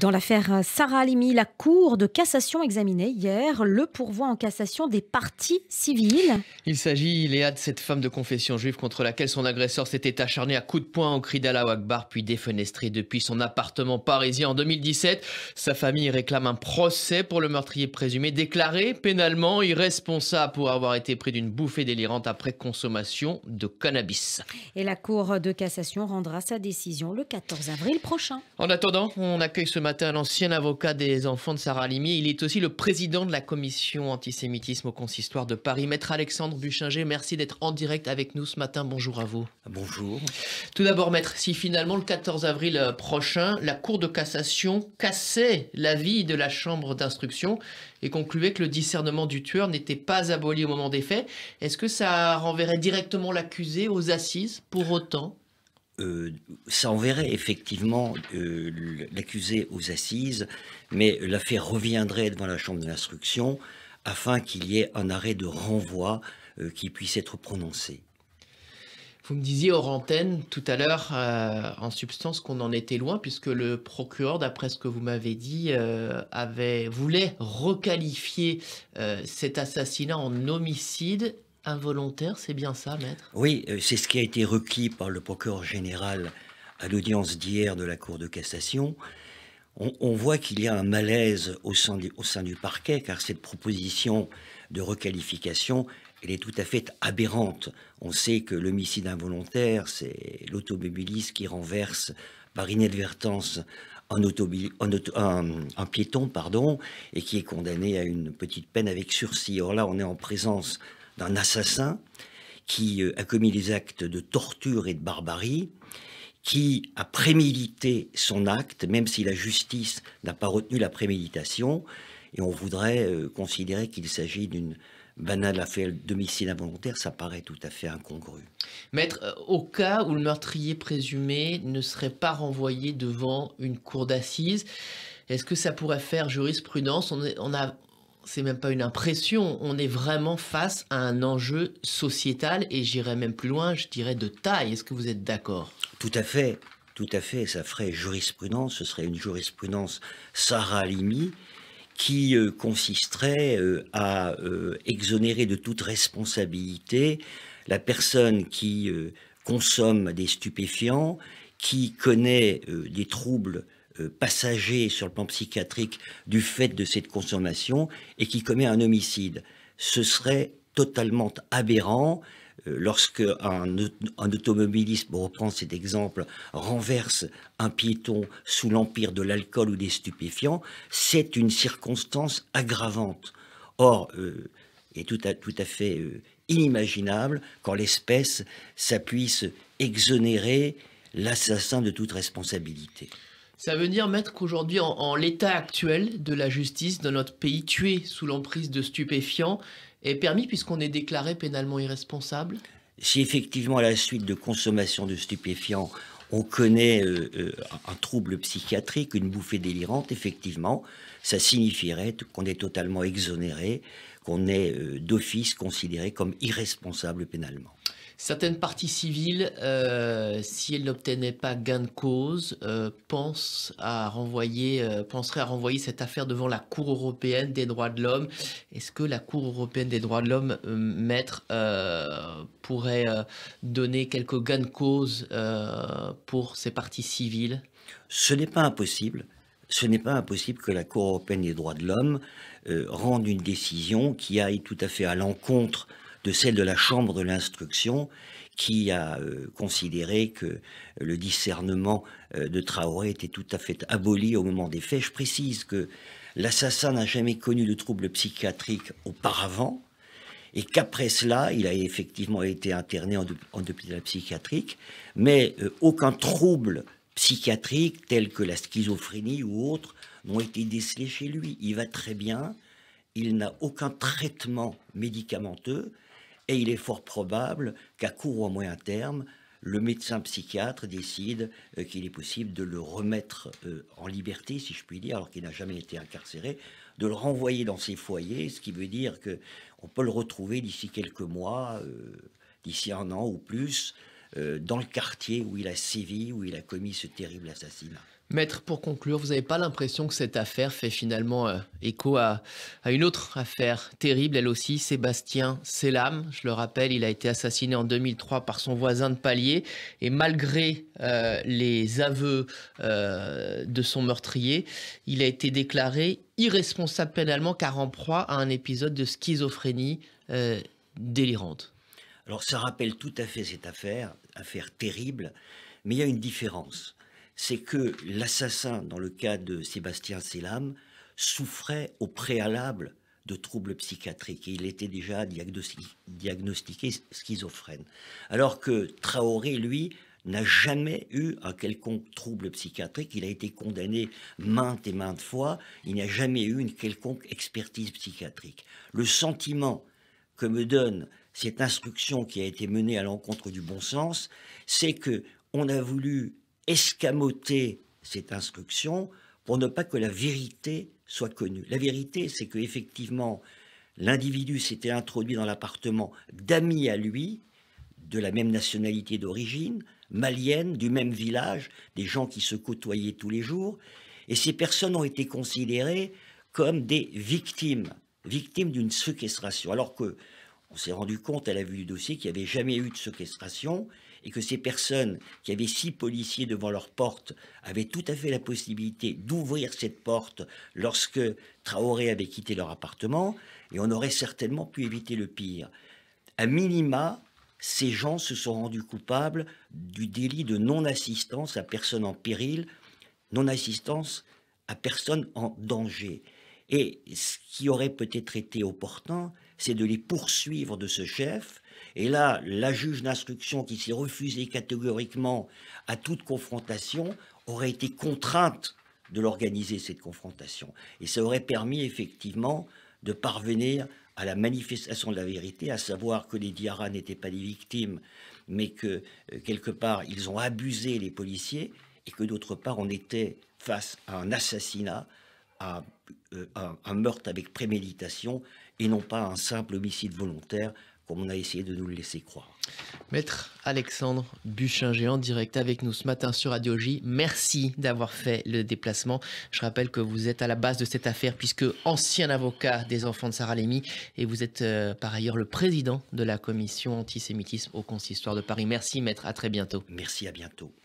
Dans l'affaire Sarah Limi, la Cour de cassation examinait hier le pourvoi en cassation des parties civiles. Il s'agit, Léa, de cette femme de confession juive contre laquelle son agresseur s'était acharné à coups de poing au cri d'alawakbar Akbar, puis défenestré depuis son appartement parisien en 2017. Sa famille réclame un procès pour le meurtrier présumé, déclaré pénalement irresponsable pour avoir été pris d'une bouffée délirante après consommation de cannabis. Et la Cour de cassation rendra sa décision le 14 avril prochain. En attendant, on accueille ce matin, l'ancien avocat des enfants de Sarah Limier. Il est aussi le président de la commission antisémitisme au consistoire de Paris. Maître Alexandre Buchinger, merci d'être en direct avec nous ce matin. Bonjour à vous. Bonjour. Tout d'abord, maître, si finalement le 14 avril euh, prochain, la Cour de cassation cassait l'avis de la Chambre d'instruction et concluait que le discernement du tueur n'était pas aboli au moment des faits, est-ce que ça renverrait directement l'accusé aux assises pour autant euh, ça enverrait effectivement euh, l'accusé aux assises, mais l'affaire reviendrait devant la chambre de l'instruction afin qu'il y ait un arrêt de renvoi euh, qui puisse être prononcé. Vous me disiez hors antenne tout à l'heure, en substance, qu'on en était loin, puisque le procureur, d'après ce que vous m'avez dit, avait, voulait requalifier cet assassinat en homicide involontaire, c'est bien ça, maître Oui, euh, c'est ce qui a été requis par le procureur général à l'audience d'hier de la Cour de cassation. On, voit qu'il y a un malaise au sein, du, au sein, du, parquet, car cette proposition de requalification, elle est tout à fait aberrante. On sait que l'homicide involontaire, c'est l'automobiliste qui renverse par inadvertance un, piéton pardon, et qui est condamné à une petite peine avec sursis. Or là, on est en présence d'un assassin qui euh, a commis des actes de torture et de barbarie, qui a prémédité son acte, même si la justice n'a pas retenu la préméditation, et on voudrait euh, considérer qu'il s'agit d'une banale affaire domicile involontaire, ça paraît tout à fait incongru. Maître, euh, au cas où le meurtrier présumé ne serait pas renvoyé devant une cour d'assises, est-ce que ça pourrait faire jurisprudence on, a, c'est même pas une impression, on est vraiment face à un enjeu sociétal et j'irais même plus loin, je dirais de taille. Est-ce que vous êtes d'accord Tout à fait, tout à fait. Ça ferait jurisprudence, ce serait une jurisprudence Sarah Limi qui euh, consisterait euh, à euh, exonérer de toute responsabilité la personne qui consomme des stupéfiants, qui connaît des troubles euh, passager sur le plan psychiatrique du fait de cette consommation et qui commet un homicide. Ce serait totalement aberrant euh, lorsque un, automobiliste, pour cet exemple, renverse un piéton sous l'empire de l'alcool ou des stupéfiants, c'est une circonstance aggravante. Or, il euh, est tout à, fait inimaginable quand l'espèce, ça puisse exonérer l'assassin de toute responsabilité. Ça veut dire, mettre qu'aujourd'hui, en, l'état actuel de la justice dans notre pays, tué sous l'emprise de stupéfiants est permis puisqu'on est déclaré pénalement irresponsable Si effectivement, à la suite de consommation de stupéfiants, on connaît euh, euh, un trouble psychiatrique, une bouffée délirante, effectivement, ça signifierait qu'on est totalement exonéré, qu'on est euh, d'office considéré comme irresponsable pénalement. Certaines parties civiles, euh, si elles n'obtenaient pas gain de cause, euh, pensent à renvoyer, euh, penseraient à renvoyer cette affaire devant la Cour européenne des droits de l'homme. Est-ce que la Cour européenne des droits de l'homme, maître, pourrait donner quelques gains de cause pour ces parties civiles Ce n'est pas impossible. Ce n'est pas impossible que la Cour européenne des droits de l'homme rende une décision qui aille tout à fait à l'encontre de celle de la Chambre de l'instruction qui a euh, considéré que le discernement euh, de Traoré était tout à fait aboli au moment des faits. Je précise que l'assassin n'a jamais connu de troubles psychiatriques auparavant et qu'après cela, il a effectivement été interné en, en hôpital psychiatrique, mais euh, aucun trouble psychiatrique tel que la schizophrénie ou autre n'ont été décelés chez lui. Il va très bien, il n'a aucun traitement médicamenteux et il est fort probable qu'à court ou à moyen terme, le médecin psychiatre décide euh, qu'il est possible de le remettre euh, en liberté, si je puis dire, alors qu'il n'a jamais été incarcéré, de le renvoyer dans ses foyers, ce qui veut dire que on peut le retrouver d'ici quelques mois, euh, d'ici un an ou plus, dans le quartier où il a sévi, où il a commis ce terrible assassinat. Maître, pour conclure, vous n'avez pas l'impression que cette affaire fait finalement euh, écho à, une autre affaire terrible, elle aussi, Sébastien Selam. Je le rappelle, il a été assassiné en 2003 par son voisin de palier. Et malgré euh, les aveux euh, de son meurtrier, il a été déclaré irresponsable pénalement car en proie à un épisode de schizophrénie délirante. Alors ça rappelle tout à fait cette affaire, affaire terrible, mais il y a une différence c'est que l'assassin, dans le cas de Sébastien Selam, souffrait au préalable de troubles psychiatriques il était déjà diagnostiqué schizophrène. Alors que Traoré, lui, n'a jamais eu un quelconque trouble psychiatrique. Il a été condamné maintes et maintes fois. Il n'a jamais eu une quelconque expertise psychiatrique. Le sentiment que me donne cette instruction qui a été menée à l'encontre du bon sens, c'est que on a voulu escamoter cette instruction pour ne pas que la vérité soit connue. La vérité, c'est que effectivement, l'individu s'était introduit dans l'appartement d'amis à lui, de la même nationalité d'origine, malienne, du même village, des gens qui se côtoyaient tous les jours, et ces personnes ont été considérées comme des victimes, victimes d'une séquestration, alors que s'est rendu compte à la vue du dossier qu'il n'y avait jamais eu de séquestration, et que ces personnes qui avaient six policiers devant leur porte avaient tout à fait la possibilité d'ouvrir cette porte lorsque Traoré avait quitté leur appartement, et on aurait certainement pu éviter le pire. À minima, ces gens se sont rendus coupables du délit de non-assistance à personne en péril, non-assistance à personne en danger. Et ce qui aurait peut-être été opportun, c'est de les poursuivre de ce chef, et là, la juge d'instruction qui s'est refusée catégoriquement à toute confrontation aurait été contrainte de l'organiser, cette confrontation. Et ça aurait permis effectivement de parvenir à la manifestation de la vérité, à savoir que les Diarra n'étaient pas des victimes, mais que euh, quelque part ils ont abusé les policiers, et que d'autre part on était face à un assassinat, à, euh, un meurtre avec préméditation, et non pas un simple homicide volontaire comme on a essayé de nous le laisser croire. Maître Alexandre Buchin-Géant, direct avec nous ce matin sur Radio J. Merci d'avoir fait le déplacement. Je rappelle que vous êtes à la base de cette affaire puisque ancien avocat des enfants de Sarah Lemy et vous êtes euh, par ailleurs le président de la commission antisémitisme au consistoire de Paris. Merci maître, à très bientôt. Merci, à bientôt.